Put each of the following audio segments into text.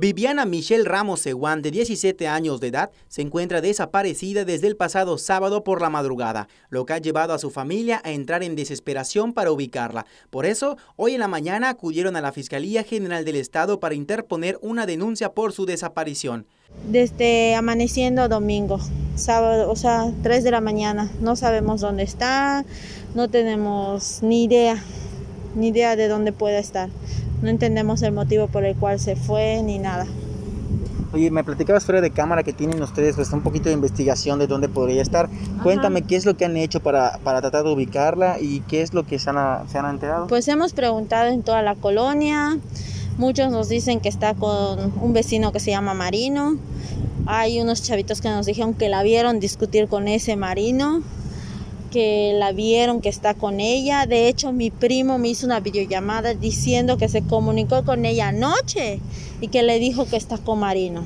Viviana Michelle Ramos Seguán, de 17 años de edad, se encuentra desaparecida desde el pasado sábado por la madrugada, lo que ha llevado a su familia a entrar en desesperación para ubicarla. Por eso, hoy en la mañana acudieron a la Fiscalía General del Estado para interponer una denuncia por su desaparición. Desde amaneciendo domingo, sábado, o sea, 3 de la mañana, no sabemos dónde está, no tenemos ni idea, ni idea de dónde pueda estar no entendemos el motivo por el cual se fue ni nada. Oye, me platicaba fuera de cámara que tienen ustedes pues, un poquito de investigación de dónde podría estar. Cuéntame qué es lo que han hecho para, para tratar de ubicarla y qué es lo que se han, se han enterado. Pues hemos preguntado en toda la colonia. Muchos nos dicen que está con un vecino que se llama Marino. Hay unos chavitos que nos dijeron que la vieron discutir con ese Marino que la vieron, que está con ella. De hecho, mi primo me hizo una videollamada diciendo que se comunicó con ella anoche y que le dijo que está con Marino.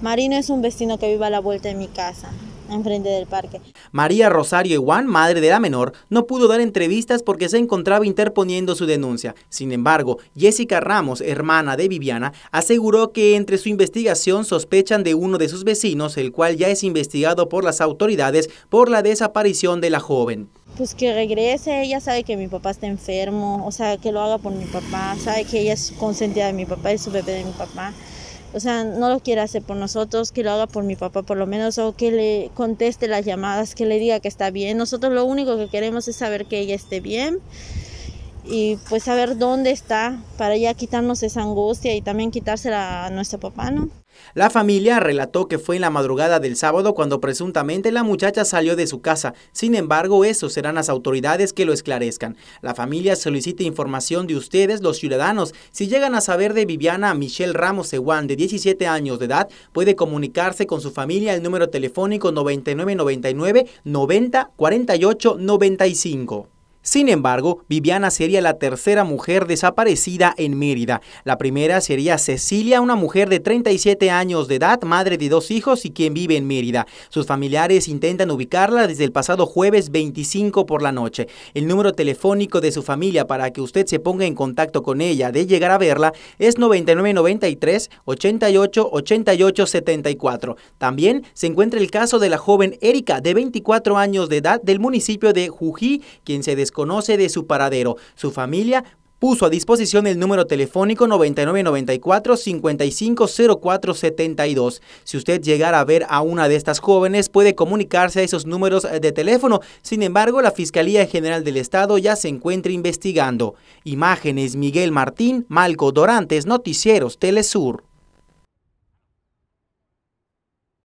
Marino es un vecino que vive a la vuelta de mi casa del parque. María Rosario Iguan, madre de la menor, no pudo dar entrevistas porque se encontraba interponiendo su denuncia. Sin embargo, Jessica Ramos, hermana de Viviana, aseguró que entre su investigación sospechan de uno de sus vecinos, el cual ya es investigado por las autoridades por la desaparición de la joven. Pues que regrese, ella sabe que mi papá está enfermo, o sea, que lo haga por mi papá, sabe que ella es consentida de mi papá, y su bebé de mi papá o sea, no lo quiera hacer por nosotros, que lo haga por mi papá por lo menos, o que le conteste las llamadas, que le diga que está bien. Nosotros lo único que queremos es saber que ella esté bien y pues saber dónde está para ya quitarnos esa angustia y también quitársela a nuestro papá, ¿no? La familia relató que fue en la madrugada del sábado cuando presuntamente la muchacha salió de su casa. Sin embargo, eso serán las autoridades que lo esclarezcan. La familia solicita información de ustedes, los ciudadanos. Si llegan a saber de Viviana Michelle Ramos Ewan, de 17 años de edad, puede comunicarse con su familia al número telefónico 9999 90 48 95. Sin embargo, Viviana sería la tercera mujer desaparecida en Mérida. La primera sería Cecilia, una mujer de 37 años de edad, madre de dos hijos y quien vive en Mérida. Sus familiares intentan ubicarla desde el pasado jueves 25 por la noche. El número telefónico de su familia para que usted se ponga en contacto con ella de llegar a verla es 9993 88 88 74. También se encuentra el caso de la joven Erika de 24 años de edad del municipio de Jují, quien se conoce de su paradero. Su familia puso a disposición el número telefónico 9994-550472. Si usted llegara a ver a una de estas jóvenes, puede comunicarse a esos números eh, de teléfono. Sin embargo, la Fiscalía General del Estado ya se encuentra investigando. Imágenes Miguel Martín, Malco Dorantes, Noticieros Telesur.